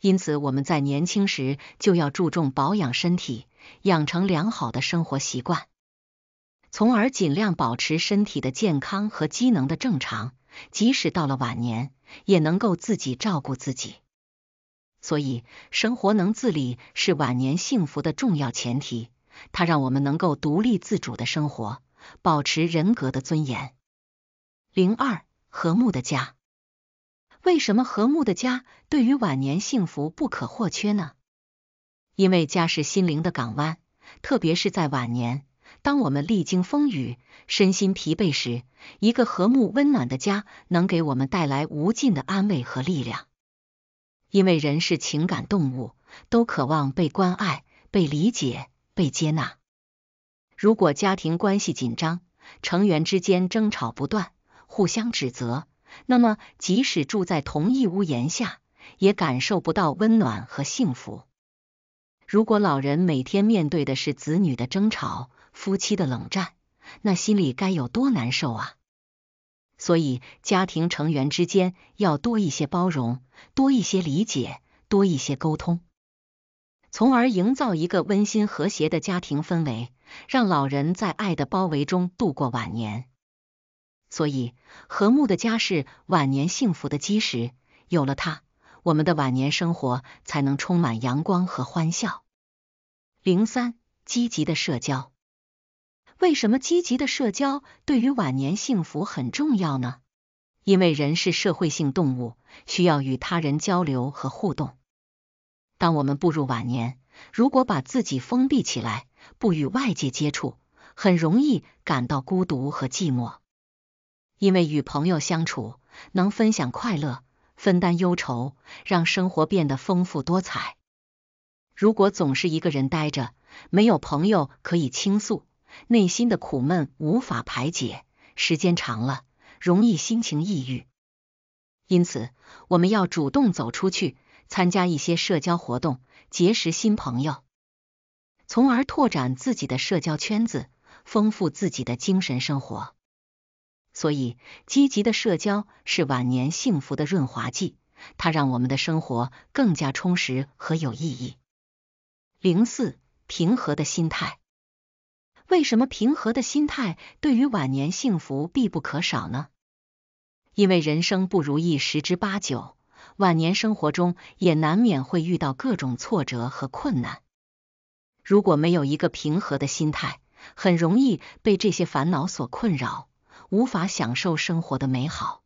因此，我们在年轻时就要注重保养身体，养成良好的生活习惯，从而尽量保持身体的健康和机能的正常。即使到了晚年，也能够自己照顾自己，所以生活能自理是晚年幸福的重要前提。它让我们能够独立自主的生活，保持人格的尊严。零二，和睦的家，为什么和睦的家对于晚年幸福不可或缺呢？因为家是心灵的港湾，特别是在晚年。当我们历经风雨、身心疲惫时，一个和睦温暖的家能给我们带来无尽的安慰和力量。因为人是情感动物，都渴望被关爱、被理解、被接纳。如果家庭关系紧张，成员之间争吵不断，互相指责，那么即使住在同一屋檐下，也感受不到温暖和幸福。如果老人每天面对的是子女的争吵，夫妻的冷战，那心里该有多难受啊！所以，家庭成员之间要多一些包容，多一些理解，多一些沟通，从而营造一个温馨和谐的家庭氛围，让老人在爱的包围中度过晚年。所以，和睦的家是晚年幸福的基石，有了它，我们的晚年生活才能充满阳光和欢笑。零三，积极的社交。为什么积极的社交对于晚年幸福很重要呢？因为人是社会性动物，需要与他人交流和互动。当我们步入晚年，如果把自己封闭起来，不与外界接触，很容易感到孤独和寂寞。因为与朋友相处，能分享快乐，分担忧愁，让生活变得丰富多彩。如果总是一个人呆着，没有朋友可以倾诉。内心的苦闷无法排解，时间长了容易心情抑郁。因此，我们要主动走出去，参加一些社交活动，结识新朋友，从而拓展自己的社交圈子，丰富自己的精神生活。所以，积极的社交是晚年幸福的润滑剂，它让我们的生活更加充实和有意义。零四，平和的心态。为什么平和的心态对于晚年幸福必不可少呢？因为人生不如意十之八九，晚年生活中也难免会遇到各种挫折和困难。如果没有一个平和的心态，很容易被这些烦恼所困扰，无法享受生活的美好。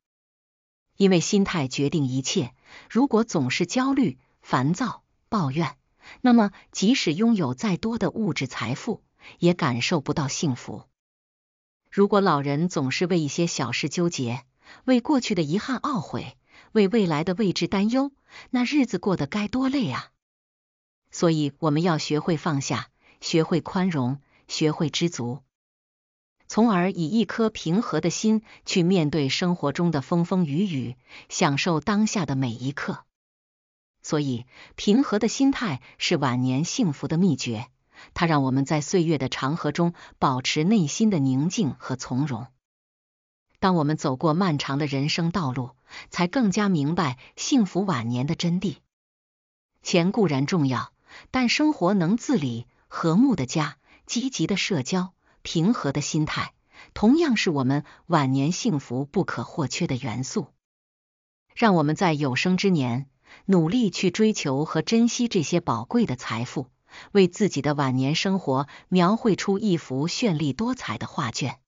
因为心态决定一切，如果总是焦虑、烦躁、抱怨，那么即使拥有再多的物质财富。也感受不到幸福。如果老人总是为一些小事纠结，为过去的遗憾懊悔，为未来的未知担忧，那日子过得该多累啊！所以，我们要学会放下，学会宽容，学会知足，从而以一颗平和的心去面对生活中的风风雨雨，享受当下的每一刻。所以，平和的心态是晚年幸福的秘诀。它让我们在岁月的长河中保持内心的宁静和从容。当我们走过漫长的人生道路，才更加明白幸福晚年的真谛。钱固然重要，但生活能自理、和睦的家、积极的社交、平和的心态，同样是我们晚年幸福不可或缺的元素。让我们在有生之年，努力去追求和珍惜这些宝贵的财富。为自己的晚年生活描绘出一幅绚丽多彩的画卷。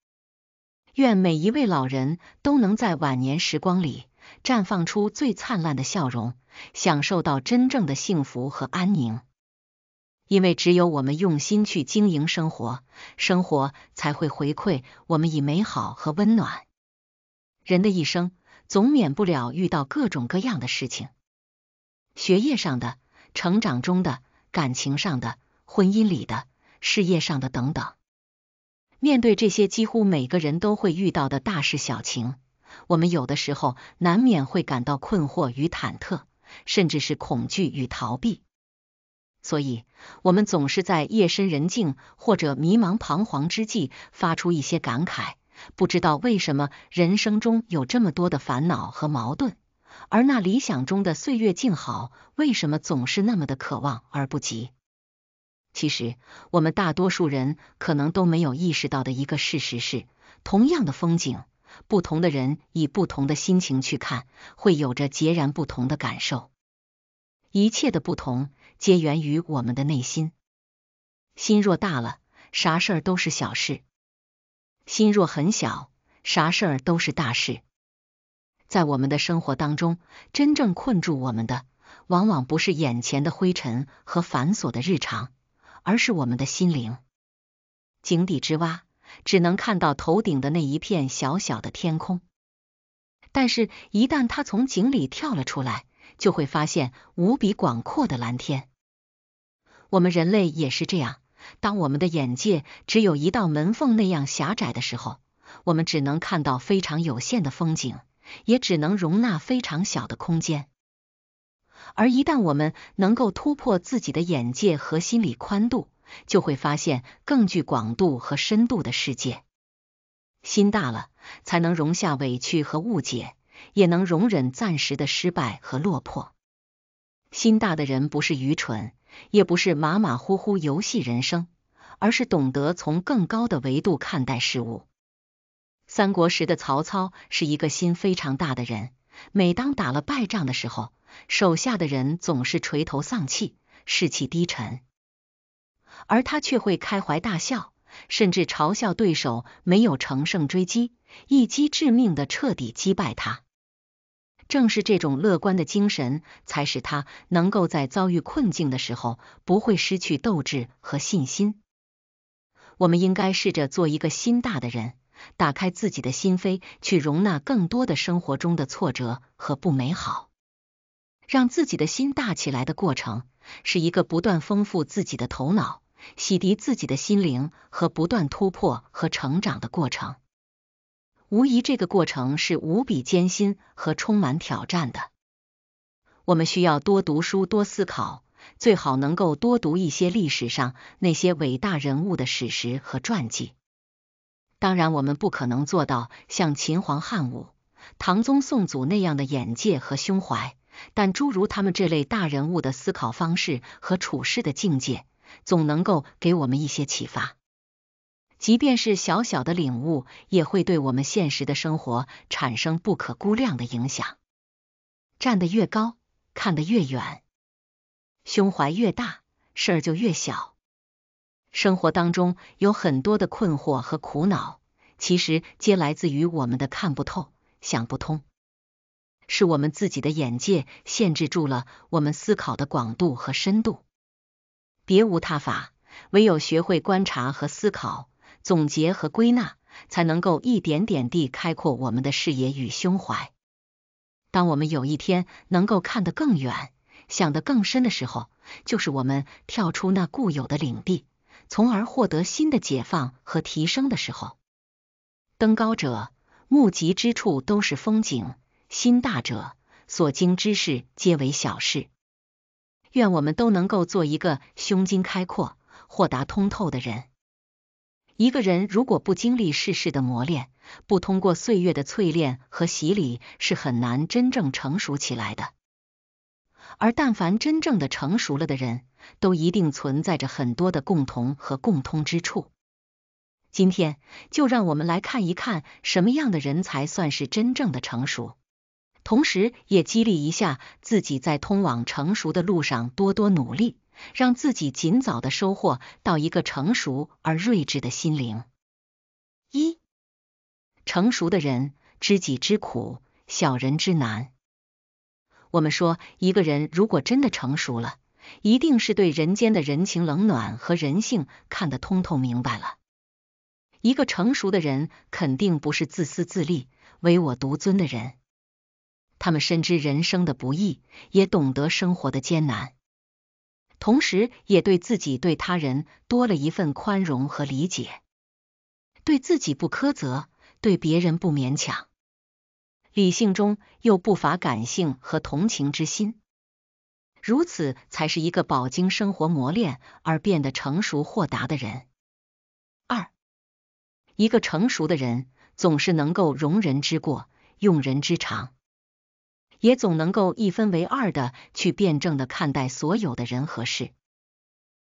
愿每一位老人都能在晚年时光里绽放出最灿烂的笑容，享受到真正的幸福和安宁。因为只有我们用心去经营生活，生活才会回馈我们以美好和温暖。人的一生总免不了遇到各种各样的事情，学业上的，成长中的。感情上的、婚姻里的、事业上的等等，面对这些几乎每个人都会遇到的大事小情，我们有的时候难免会感到困惑与忐忑，甚至是恐惧与逃避。所以，我们总是在夜深人静或者迷茫彷徨之际，发出一些感慨：不知道为什么人生中有这么多的烦恼和矛盾。而那理想中的岁月静好，为什么总是那么的渴望而不及？其实，我们大多数人可能都没有意识到的一个事实是：同样的风景，不同的人以不同的心情去看，会有着截然不同的感受。一切的不同，皆源于我们的内心。心若大了，啥事儿都是小事；心若很小，啥事儿都是大事。在我们的生活当中，真正困住我们的，往往不是眼前的灰尘和繁琐的日常，而是我们的心灵。井底之蛙只能看到头顶的那一片小小的天空，但是，一旦它从井里跳了出来，就会发现无比广阔的蓝天。我们人类也是这样，当我们的眼界只有一道门缝那样狭窄的时候，我们只能看到非常有限的风景。也只能容纳非常小的空间，而一旦我们能够突破自己的眼界和心理宽度，就会发现更具广度和深度的世界。心大了，才能容下委屈和误解，也能容忍暂时的失败和落魄。心大的人不是愚蠢，也不是马马虎虎游戏人生，而是懂得从更高的维度看待事物。三国时的曹操是一个心非常大的人。每当打了败仗的时候，手下的人总是垂头丧气，士气低沉，而他却会开怀大笑，甚至嘲笑对手没有乘胜追击，一击致命的彻底击败他。正是这种乐观的精神，才使他能够在遭遇困境的时候不会失去斗志和信心。我们应该试着做一个心大的人。打开自己的心扉，去容纳更多的生活中的挫折和不美好，让自己的心大起来的过程，是一个不断丰富自己的头脑、洗涤自己的心灵和不断突破和成长的过程。无疑，这个过程是无比艰辛和充满挑战的。我们需要多读书、多思考，最好能够多读一些历史上那些伟大人物的史实和传记。当然，我们不可能做到像秦皇汉武、唐宗宋祖那样的眼界和胸怀，但诸如他们这类大人物的思考方式和处事的境界，总能够给我们一些启发。即便是小小的领悟，也会对我们现实的生活产生不可估量的影响。站得越高，看得越远；胸怀越大，事儿就越小。生活当中有很多的困惑和苦恼，其实皆来自于我们的看不透、想不通，是我们自己的眼界限制住了我们思考的广度和深度。别无他法，唯有学会观察和思考，总结和归纳，才能够一点点地开阔我们的视野与胸怀。当我们有一天能够看得更远、想得更深的时候，就是我们跳出那固有的领地。从而获得新的解放和提升的时候，登高者目及之处都是风景；心大者所经之事皆为小事。愿我们都能够做一个胸襟开阔、豁达通透的人。一个人如果不经历世事的磨练，不通过岁月的淬炼和洗礼，是很难真正成熟起来的。而但凡真正的成熟了的人，都一定存在着很多的共同和共通之处。今天就让我们来看一看什么样的人才算是真正的成熟，同时也激励一下自己在通往成熟的路上多多努力，让自己尽早的收获到一个成熟而睿智的心灵。一，成熟的人知己知苦，小人知难。我们说，一个人如果真的成熟了，一定是对人间的人情冷暖和人性看得通透明白了。一个成熟的人，肯定不是自私自利、唯我独尊的人。他们深知人生的不易，也懂得生活的艰难，同时也对自己、对他人多了一份宽容和理解。对自己不苛责，对别人不勉强。理性中又不乏感性和同情之心，如此才是一个饱经生活磨练而变得成熟豁达的人。二，一个成熟的人总是能够容人之过，用人之长，也总能够一分为二的去辩证的看待所有的人和事。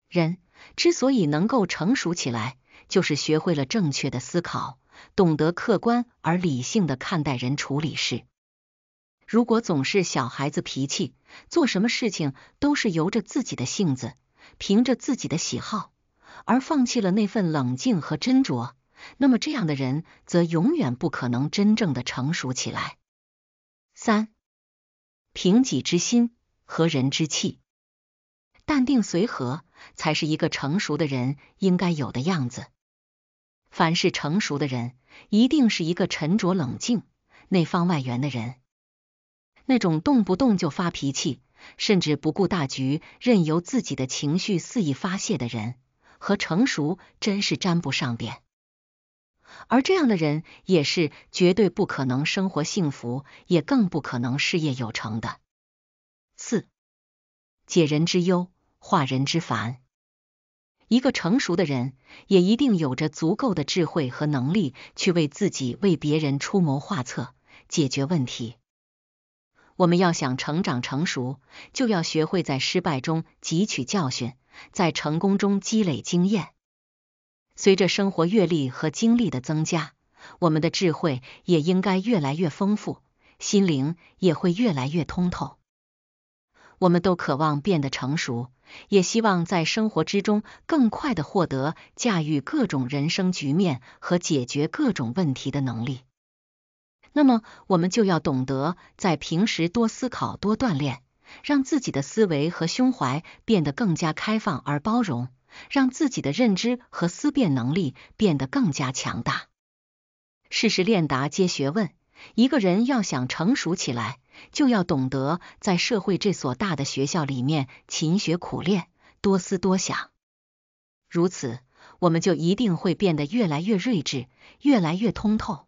人之所以能够成熟起来，就是学会了正确的思考。懂得客观而理性的看待人、处理事。如果总是小孩子脾气，做什么事情都是由着自己的性子，凭着自己的喜好，而放弃了那份冷静和斟酌，那么这样的人则永远不可能真正的成熟起来。三，凭己之心和人之气，淡定随和才是一个成熟的人应该有的样子。凡是成熟的人，一定是一个沉着冷静、内方外圆的人。那种动不动就发脾气，甚至不顾大局、任由自己的情绪肆意发泄的人，和成熟真是沾不上边。而这样的人，也是绝对不可能生活幸福，也更不可能事业有成的。四、解人之忧，化人之烦。一个成熟的人，也一定有着足够的智慧和能力，去为自己、为别人出谋划策，解决问题。我们要想成长成熟，就要学会在失败中汲取教训，在成功中积累经验。随着生活阅历和经历的增加，我们的智慧也应该越来越丰富，心灵也会越来越通透。我们都渴望变得成熟。也希望在生活之中更快的获得驾驭各种人生局面和解决各种问题的能力。那么，我们就要懂得在平时多思考、多锻炼，让自己的思维和胸怀变得更加开放而包容，让自己的认知和思辨能力变得更加强大。事事练达皆学问，一个人要想成熟起来。就要懂得在社会这所大的学校里面勤学苦练，多思多想，如此，我们就一定会变得越来越睿智，越来越通透。